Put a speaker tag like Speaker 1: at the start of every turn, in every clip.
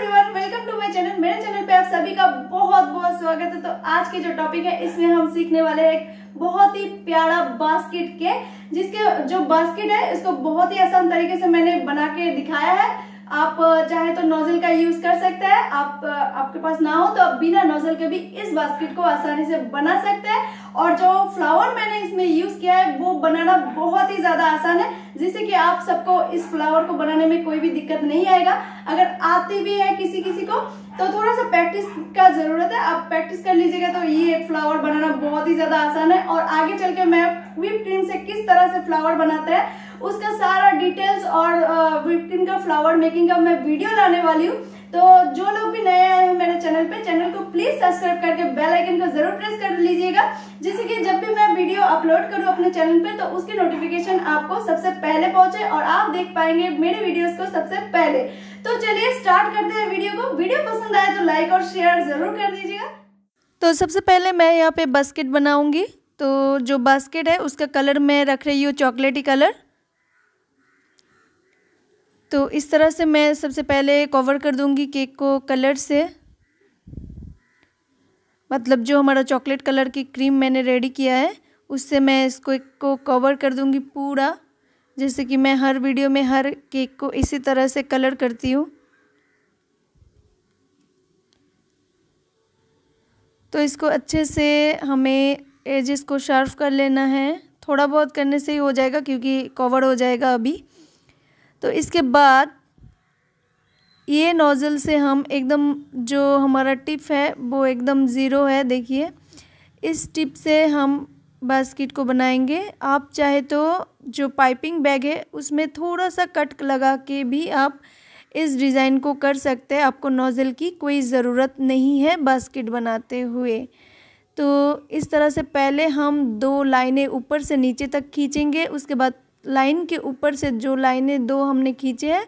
Speaker 1: everyone welcome to my channel मेरे channel पे आप सभी का बहुत बहुत स्वागत है तो आज के जो टॉपिक है इसमें हम सीखने वाले हैं एक बहुत ही प्यारा बास्केट के जिसके जो बास्केट है इसको बहुत ही आसान तरीके से मैंने बना के दिखाया है आप चाहे तो नोजल का यूज कर सकते हैं आप आपके पास ना हो तो आप बिना नोजल के भी इस बास्केट को आसानी से बना सकते हैं और जो फ्लावर मैंने इसमें यूज किया है वो बनाना बहुत ही ज्यादा आसान है जिससे कि आप सबको इस फ्लावर को बनाने में कोई भी दिक्कत नहीं आएगा अगर आती भी है किसी किसी को तो थोड़ा सा प्रैक्टिस का जरूरत है आप प्रैक्टिस कर लीजिएगा तो ये फ्लावर बनाना बहुत ही ज्यादा आसान है और आगे चल के मैं व्हीप क्रीम से किस तरह से फ्लावर बनाते हैं उसका सारा डिटेल्स और व्हीप क्रीम का फ्लावर मेकिंग का मैं वीडियो लाने वाली हूँ तो जो लोग भी नए आए हैं मेरे चैनल पे चैनल को प्लीज सब्सक्राइब करके बेल आइकन को जरूर प्रेस कर लीजिएगा जिससे कि जब भी मैं वीडियो अपलोड करूँ अपने चैनल पे तो उसकी नोटिफिकेशन आपको सबसे पहले पहुंचे और आप देख पाएंगे मेरे वीडियोस को सबसे पहले तो चलिए स्टार्ट करते हैं वीडियो को वीडियो पसंद आए तो लाइक और शेयर जरूर कर दीजिएगा तो सबसे पहले मैं यहाँ पे बास्केट बनाऊंगी तो जो बास्केट है उसका कलर मैं रख रही हूँ चॉकलेटी कलर तो इस तरह से मैं सबसे पहले कवर कर दूँगी केक को कलर से मतलब जो हमारा चॉकलेट कलर की क्रीम मैंने रेडी किया है उससे मैं इसको को कवर कर दूँगी पूरा जैसे कि मैं हर वीडियो में हर केक को इसी तरह से कलर करती हूँ तो इसको अच्छे से हमें एजेस को शार्प कर लेना है थोड़ा बहुत करने से ही हो जाएगा क्योंकि कवर हो जाएगा अभी तो इसके बाद ये नोज़ल से हम एकदम जो हमारा टिप है वो एकदम ज़ीरो है देखिए इस टिप से हम बास्केट को बनाएंगे आप चाहे तो जो पाइपिंग बैग है उसमें थोड़ा सा कट लगा के भी आप इस डिज़ाइन को कर सकते हैं आपको नोज़ल की कोई ज़रूरत नहीं है बास्केट बनाते हुए तो इस तरह से पहले हम दो लाइनें ऊपर से नीचे तक खींचेंगे उसके बाद लाइन के ऊपर से जो लाइनें दो हमने खींचे हैं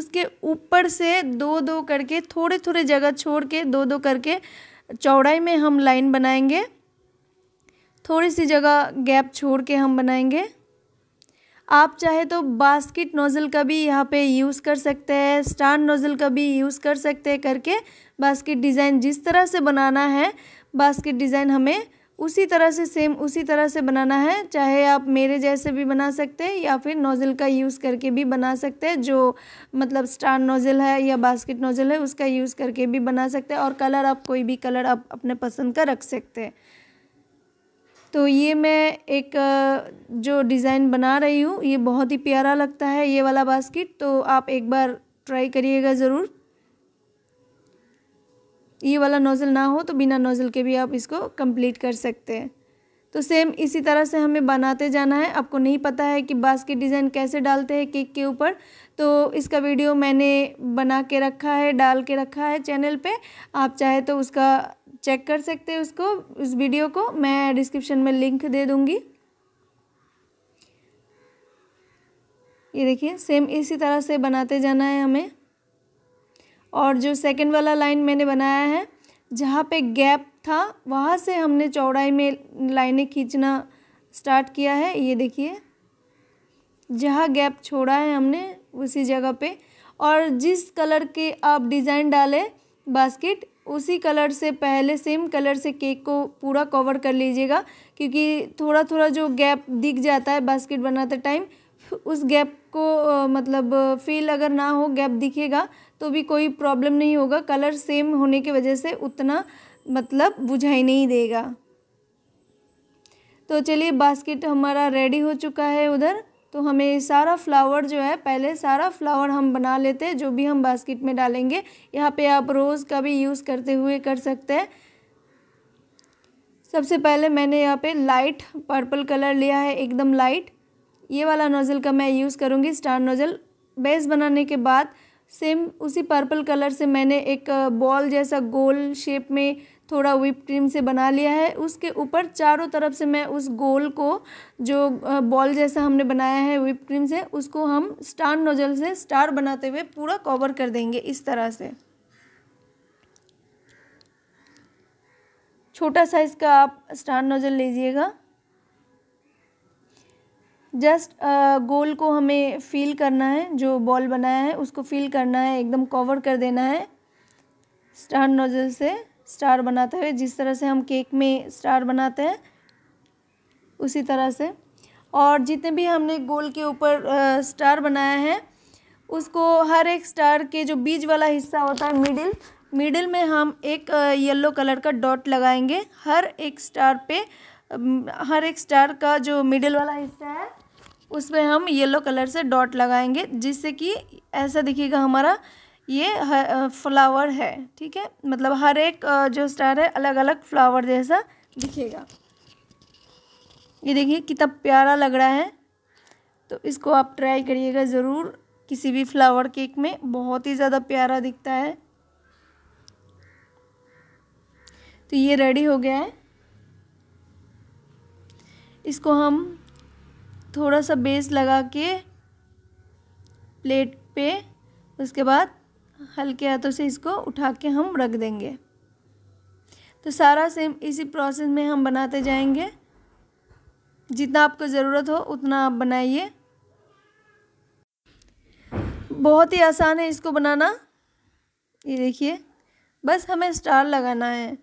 Speaker 1: उसके ऊपर से दो दो करके थोड़े थोड़े जगह छोड़ के दो दो करके चौड़ाई में हम लाइन बनाएंगे थोड़ी सी जगह गैप छोड़ के हम बनाएंगे आप चाहे तो बास्केट नोज़ल का भी यहाँ पे यूज़ कर सकते हैं स्टार नोज़ल का भी यूज़ कर सकते हैं करके बास्केट डिज़ाइन जिस तरह से बनाना है बास्केट डिज़ाइन हमें उसी तरह से सेम उसी तरह से बनाना है चाहे आप मेरे जैसे भी बना सकते हैं या फिर नोज़ल का यूज़ करके भी बना सकते हैं जो मतलब स्टार नोज़ल है या बास्केट नोज़ल है उसका यूज़ करके भी बना सकते हैं और कलर आप कोई भी कलर आप अपने पसंद का रख सकते हैं तो ये मैं एक जो डिज़ाइन बना रही हूँ ये बहुत ही प्यारा लगता है ये वाला बास्केट तो आप एक बार ट्राई करिएगा ज़रूर ये वाला नोज़ल ना हो तो बिना नोज़ल के भी आप इसको कंप्लीट कर सकते हैं तो सेम इसी तरह से हमें बनाते जाना है आपको नहीं पता है कि बाँस के डिज़ाइन कैसे डालते हैं केक के ऊपर तो इसका वीडियो मैंने बना के रखा है डाल के रखा है चैनल पे आप चाहे तो उसका चेक कर सकते हैं उसको उस वीडियो को मैं डिस्क्रिप्शन में लिंक दे दूँगी ये देखिए सेम इसी तरह से बनाते जाना है हमें और जो सेकंड वाला लाइन मैंने बनाया है जहाँ पे गैप था वहाँ से हमने चौड़ाई में लाइनें खींचना स्टार्ट किया है ये देखिए जहाँ गैप छोड़ा है हमने उसी जगह पे और जिस कलर के आप डिज़ाइन डालें बास्केट उसी कलर से पहले सेम कलर से केक को पूरा कवर कर लीजिएगा क्योंकि थोड़ा थोड़ा जो गैप दिख जाता है बास्केट बनाते टाइम उस गैप को मतलब फील अगर ना हो गैप दिखेगा तो भी कोई प्रॉब्लम नहीं होगा कलर सेम होने की वजह से उतना मतलब बुझाई नहीं देगा तो चलिए बास्केट हमारा रेडी हो चुका है उधर तो हमें सारा फ्लावर जो है पहले सारा फ्लावर हम बना लेते हैं जो भी हम बास्केट में डालेंगे यहाँ पे आप रोज़ का भी यूज़ करते हुए कर सकते हैं सबसे पहले मैंने यहाँ पे लाइट पर्पल कलर लिया है एकदम लाइट ये वाला नोज़ल का मैं यूज़ करूँगी स्टार नोज़ल बेस बनाने के बाद सेम उसी पर्पल कलर से मैंने एक बॉल जैसा गोल शेप में थोड़ा विप क्रीम से बना लिया है उसके ऊपर चारों तरफ से मैं उस गोल को जो बॉल जैसा हमने बनाया है विप क्रीम से उसको हम स्टार नोजल से स्टार बनाते हुए पूरा कवर कर देंगे इस तरह से छोटा साइज़ का आप स्टार नोजल लीजिएगा जस्ट गोल को हमें फील करना है जो बॉल बनाया है उसको फील करना है एकदम कवर कर देना है स्टार नोजल से स्टार बनाते हुए जिस तरह से हम केक में स्टार बनाते हैं उसी तरह से और जितने भी हमने गोल के ऊपर स्टार बनाया है उसको हर एक स्टार के जो बीज वाला हिस्सा होता है मिडिल मिडिल में हम एक येलो कलर का डॉट लगाएंगे हर एक स्टार पे हर एक स्टार का जो मिडिल वाला हिस्सा है उसमें हम येलो कलर से डॉट लगाएंगे जिससे कि ऐसा दिखेगा हमारा ये फ्लावर है ठीक है मतलब हर एक जो स्टार है अलग अलग फ्लावर जैसा दिखेगा ये देखिए कितना प्यारा लग रहा है तो इसको आप ट्राई करिएगा ज़रूर किसी भी फ्लावर केक में बहुत ही ज़्यादा प्यारा दिखता है तो ये रेडी हो गया है इसको हम थोड़ा सा बेस लगा के प्लेट पे उसके बाद हल्के हाथों से इसको उठा के हम रख देंगे तो सारा सेम इसी प्रोसेस में हम बनाते जाएंगे जितना आपको ज़रूरत हो उतना आप बनाइए बहुत ही आसान है इसको बनाना ये देखिए बस हमें स्टार लगाना है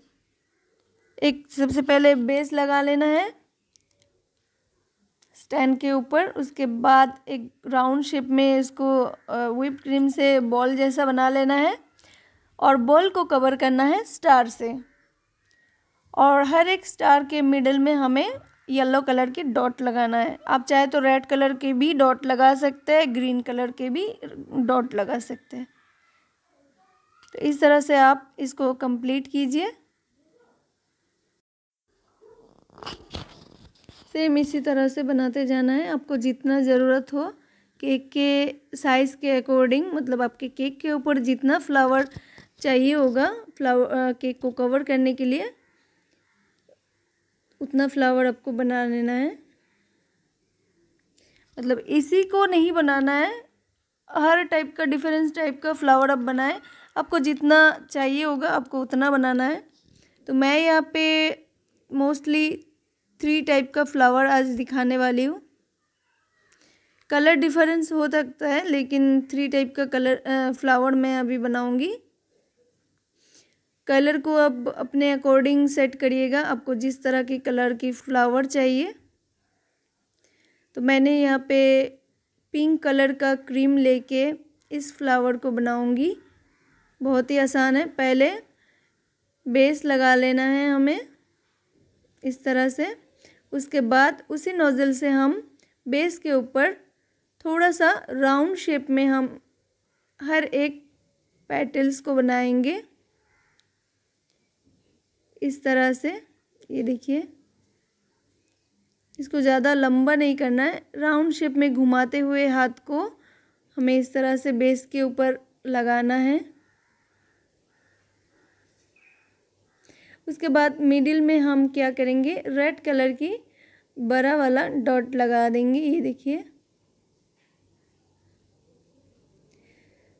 Speaker 1: एक सबसे पहले बेस लगा लेना है स्टैंड के ऊपर उसके बाद एक राउंड शेप में इसको व्हिप क्रीम से बॉल जैसा बना लेना है और बॉल को कवर करना है स्टार से और हर एक स्टार के मिडल में हमें येलो कलर के डॉट लगाना है आप चाहे तो रेड कलर के भी डॉट लगा सकते हैं ग्रीन कलर के भी डॉट लगा सकते हैं तो इस तरह से आप इसको कंप्लीट कीजिए सेम इसी तरह से बनाते जाना है आपको जितना ज़रूरत हो केक के साइज़ के अकॉर्डिंग मतलब आपके केक के ऊपर जितना फ्लावर चाहिए होगा फ्लावर केक को कवर करने के लिए उतना फ्लावर आपको बना लेना है मतलब इसी को नहीं बनाना है हर टाइप का डिफरेंस टाइप का फ्लावर आप बनाएं आपको जितना चाहिए होगा आपको उतना बनाना है तो मैं यहाँ पे मोस्टली थ्री टाइप का फ्लावर आज दिखाने वाली हूँ कलर डिफरेंस हो सकता है लेकिन थ्री टाइप का कलर फ्लावर मैं अभी बनाऊँगी कलर को अब अपने अकॉर्डिंग सेट करिएगा आपको जिस तरह की कलर की फ्लावर चाहिए तो मैंने यहाँ पे पिंक कलर का क्रीम लेके इस फ्लावर को बनाऊँगी बहुत ही आसान है पहले बेस लगा लेना है हमें इस तरह से उसके बाद उसी नोज़ल से हम बेस के ऊपर थोड़ा सा राउंड शेप में हम हर एक पेटल्स को बनाएंगे इस तरह से ये देखिए इसको ज़्यादा लंबा नहीं करना है राउंड शेप में घुमाते हुए हाथ को हमें इस तरह से बेस के ऊपर लगाना है उसके बाद मिडिल में हम क्या करेंगे रेड कलर की बड़ा वाला डॉट लगा देंगे ये देखिए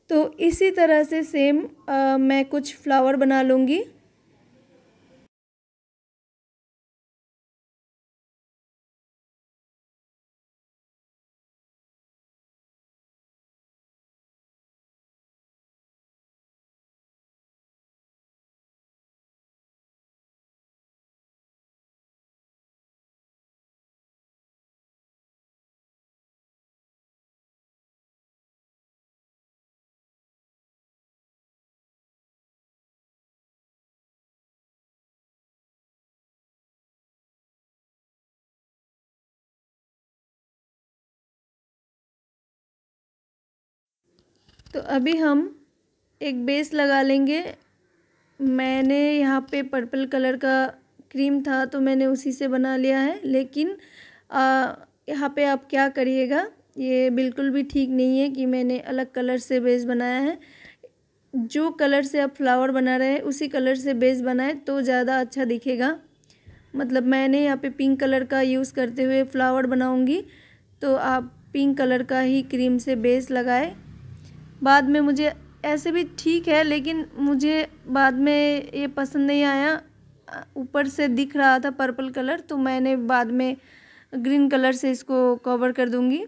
Speaker 1: तो इसी तरह से सेम आ, मैं कुछ फ्लावर बना लूँगी तो अभी हम एक बेस लगा लेंगे मैंने यहाँ पे पर्पल कलर का क्रीम था तो मैंने उसी से बना लिया है लेकिन आ, यहाँ पे आप क्या करिएगा ये बिल्कुल भी ठीक नहीं है कि मैंने अलग कलर से बेस बनाया है जो कलर से आप फ्लावर बना रहे हैं उसी कलर से बेस बनाए तो ज़्यादा अच्छा दिखेगा मतलब मैंने यहाँ पे पिंक कलर का यूज़ करते हुए फ्लावर बनाऊँगी तो आप पिंक कलर का ही क्रीम से बेस लगाए बाद में मुझे ऐसे भी ठीक है लेकिन मुझे बाद में ये पसंद नहीं आया ऊपर से दिख रहा था पर्पल कलर तो मैंने बाद में ग्रीन कलर से इसको कवर कर दूँगी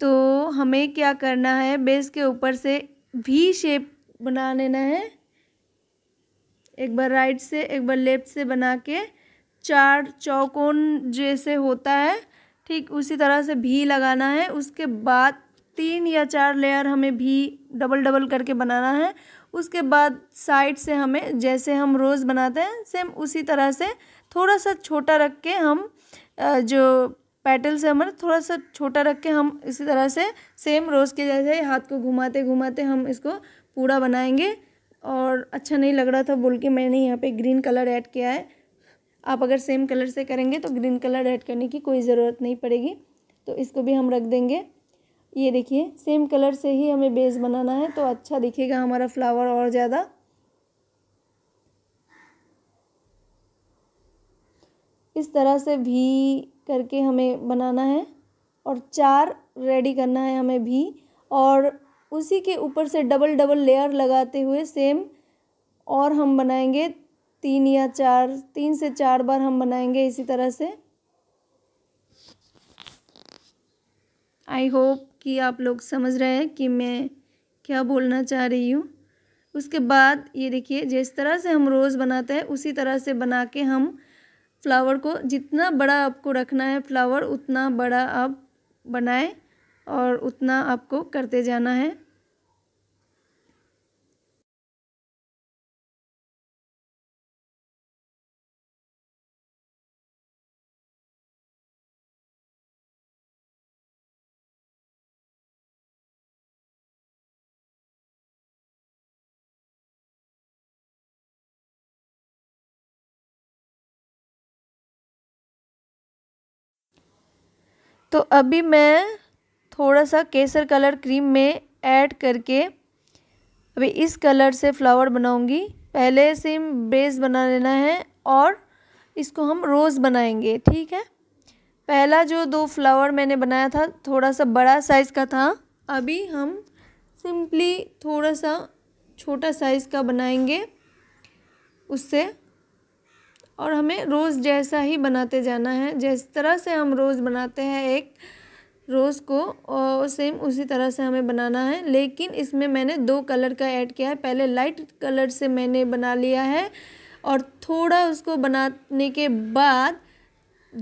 Speaker 1: तो हमें क्या करना है बेस के ऊपर से भी शेप बना लेना है एक बार राइट से एक बार लेफ्ट से बना के चार चौकोन जैसे होता है ठीक उसी तरह से भी लगाना है उसके बाद तीन या चार लेयर हमें भी डबल डबल करके बनाना है उसके बाद साइड से हमें जैसे हम रोज़ बनाते हैं सेम उसी तरह से थोड़ा सा छोटा रख के हम जो पैटल से हमारा थोड़ा सा छोटा रख के हम इसी तरह से सेम रोज़ के जैसे हाथ को घुमाते घुमाते हम इसको पूरा बनाएंगे और अच्छा नहीं लग रहा था बोल के मैंने यहाँ पे ग्रीन कलर ऐड किया है आप अगर सेम कलर से करेंगे तो ग्रीन कलर ऐड करने की कोई ज़रूरत नहीं पड़ेगी तो इसको भी हम रख देंगे ये देखिए सेम कलर से ही हमें बेस बनाना है तो अच्छा दिखेगा हमारा फ्लावर और ज़्यादा इस तरह से भी करके हमें बनाना है और चार रेडी करना है हमें भी और उसी के ऊपर से डबल डबल लेयर लगाते हुए सेम और हम बनाएंगे तीन या चार तीन से चार बार हम बनाएंगे इसी तरह से आई होप कि आप लोग समझ रहे हैं कि मैं क्या बोलना चाह रही हूँ उसके बाद ये देखिए जिस तरह से हम रोज़ बनाते हैं उसी तरह से बना के हम फ्लावर को जितना बड़ा आपको रखना है फ्लावर उतना बड़ा आप बनाएं और उतना आपको करते जाना है तो अभी मैं थोड़ा सा केसर कलर क्रीम में ऐड करके अभी इस कलर से फ्लावर बनाऊंगी पहले से बेस बना लेना है और इसको हम रोज़ बनाएंगे ठीक है पहला जो दो फ्लावर मैंने बनाया था थोड़ा सा बड़ा साइज़ का था अभी हम सिंपली थोड़ा सा छोटा साइज़ का बनाएंगे उससे और हमें रोज़ जैसा ही बनाते जाना है जिस तरह से हम रोज़ बनाते हैं एक रोज़ को और सेम उसी तरह से हमें बनाना है लेकिन इसमें मैंने दो कलर का ऐड किया है पहले लाइट कलर से मैंने बना लिया है और थोड़ा उसको बनाने के बाद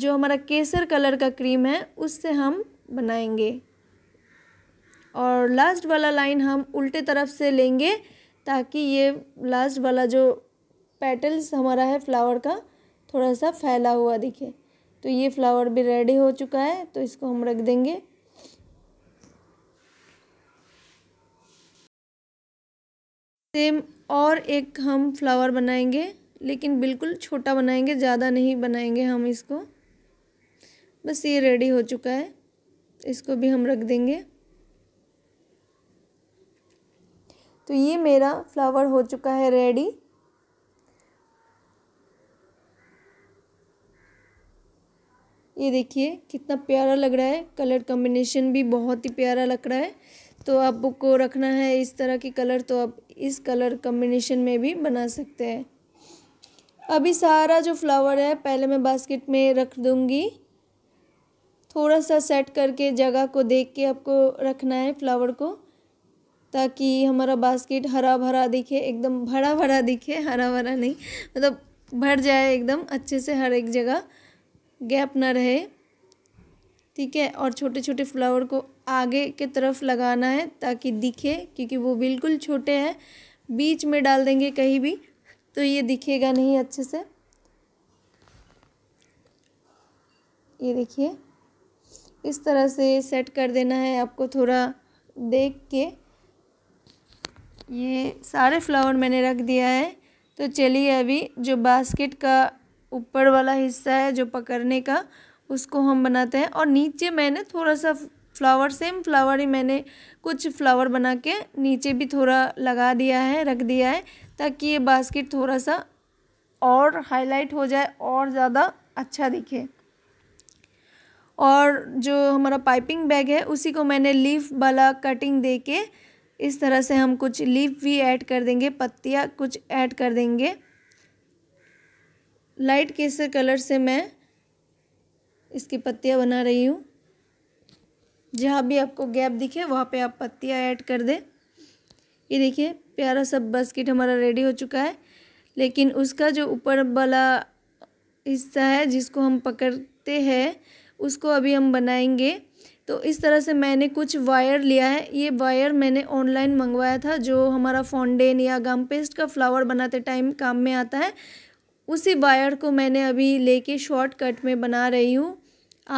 Speaker 1: जो हमारा केसर कलर का क्रीम है उससे हम बनाएंगे और लास्ट वाला लाइन हम उल्टे तरफ से लेंगे ताकि ये लास्ट वाला जो पेटल्स हमारा है फ्लावर का थोड़ा सा फैला हुआ दिखे तो ये फ्लावर भी रेडी हो चुका है तो इसको हम रख देंगे सेम और एक हम फ्लावर बनाएंगे लेकिन बिल्कुल छोटा बनाएंगे ज़्यादा नहीं बनाएंगे हम इसको बस ये रेडी हो चुका है इसको भी हम रख देंगे तो ये मेरा फ्लावर हो चुका है रेडी ये देखिए कितना प्यारा लग रहा है कलर कम्बिनेशन भी बहुत ही प्यारा लग रहा है तो आपको रखना है इस तरह की कलर तो आप इस कलर कम्बिनेशन में भी बना सकते हैं अभी सारा जो फ्लावर है पहले मैं बास्केट में रख दूँगी थोड़ा सा सेट करके जगह को देख के आपको रखना है फ्लावर को ताकि हमारा बास्केट हरा भरा दिखे एकदम भरा भरा दिखे हरा भरा नहीं मतलब भर जाए एकदम अच्छे से हर एक जगह गैप ना रहे ठीक है और छोटे छोटे फ्लावर को आगे के तरफ लगाना है ताकि दिखे क्योंकि वो बिल्कुल छोटे हैं बीच में डाल देंगे कहीं भी तो ये दिखेगा नहीं अच्छे से ये देखिए इस तरह से सेट कर देना है आपको थोड़ा देख के ये सारे फ्लावर मैंने रख दिया है तो चलिए अभी जो बास्केट का ऊपर वाला हिस्सा है जो पकड़ने का उसको हम बनाते हैं और नीचे मैंने थोड़ा सा फ्लावर सेम फ्लावर ही मैंने कुछ फ्लावर बना के नीचे भी थोड़ा लगा दिया है रख दिया है ताकि ये बास्केट थोड़ा सा और हाईलाइट हो जाए और ज़्यादा अच्छा दिखे और जो हमारा पाइपिंग बैग है उसी को मैंने लीफ वाला कटिंग दे के इस तरह से हम कुछ लीफ भी ऐड कर देंगे पत्तियाँ कुछ ऐड कर देंगे लाइट केसर कलर से मैं इसकी पत्तियाँ बना रही हूँ जहाँ भी आपको गैप दिखे वहाँ पे आप पत्तियाँ ऐड कर दें ये देखिए प्यारा सब बास्किट हमारा रेडी हो चुका है लेकिन उसका जो ऊपर वाला हिस्सा है जिसको हम पकड़ते हैं उसको अभी हम बनाएंगे तो इस तरह से मैंने कुछ वायर लिया है ये वायर मैंने ऑनलाइन मंगवाया था जो हमारा फॉन्डेन या गम पेस्ट का फ्लावर बनाते टाइम काम में आता है उसी वायर को मैंने अभी लेके शॉर्टकट में बना रही हूँ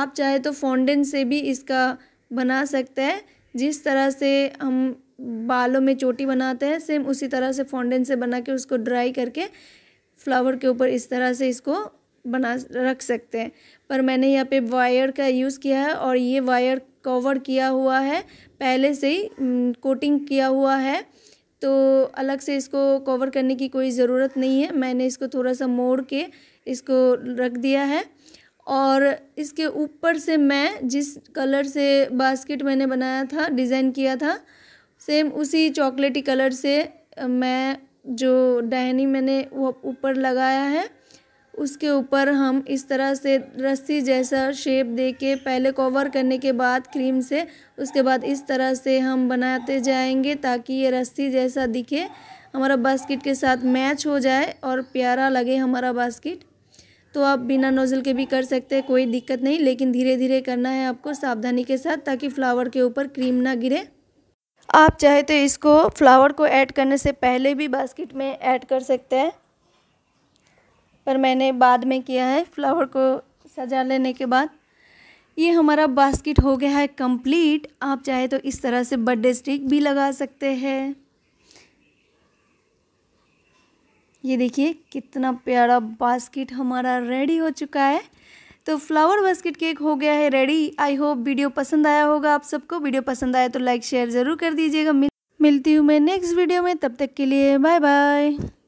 Speaker 1: आप चाहे तो फोंडेन से भी इसका बना सकते हैं जिस तरह से हम बालों में चोटी बनाते हैं सेम उसी तरह से फोंडेन से बना के उसको ड्राई करके फ्लावर के ऊपर इस तरह से इसको बना रख सकते हैं पर मैंने यहाँ पे वायर का यूज़ किया है और ये वायर कवर किया हुआ है पहले से ही कोटिंग किया हुआ है तो अलग से इसको कवर करने की कोई ज़रूरत नहीं है मैंने इसको थोड़ा सा मोड़ के इसको रख दिया है और इसके ऊपर से मैं जिस कलर से बास्केट मैंने बनाया था डिज़ाइन किया था सेम उसी चॉकलेटी कलर से मैं जो डहनी मैंने वो ऊपर लगाया है उसके ऊपर हम इस तरह से रस्सी जैसा शेप दे के पहले कवर करने के बाद क्रीम से उसके बाद इस तरह से हम बनाते जाएंगे ताकि ये रस्सी जैसा दिखे हमारा बास्केट के साथ मैच हो जाए और प्यारा लगे हमारा बास्केट तो आप बिना नोज़ल के भी कर सकते हैं कोई दिक्कत नहीं लेकिन धीरे धीरे करना है आपको सावधानी के साथ ताकि फ्लावर के ऊपर क्रीम ना गिरे आप चाहे तो इसको फ्लावर को ऐड करने से पहले भी बास्केट में ऐड कर सकते हैं पर मैंने बाद में किया है फ्लावर को सजा लेने के बाद ये हमारा बास्केट हो गया है कंप्लीट आप चाहे तो इस तरह से बर्थडे स्टिक भी लगा सकते हैं ये देखिए कितना प्यारा बास्केट हमारा रेडी हो चुका है तो फ्लावर बास्केट केक हो गया है रेडी आई होप वीडियो पसंद आया होगा आप सबको वीडियो पसंद आया तो लाइक शेयर ज़रूर कर दीजिएगा मिल मिलती हूँ मैं नेक्स्ट वीडियो में तब तक के लिए बाय बाय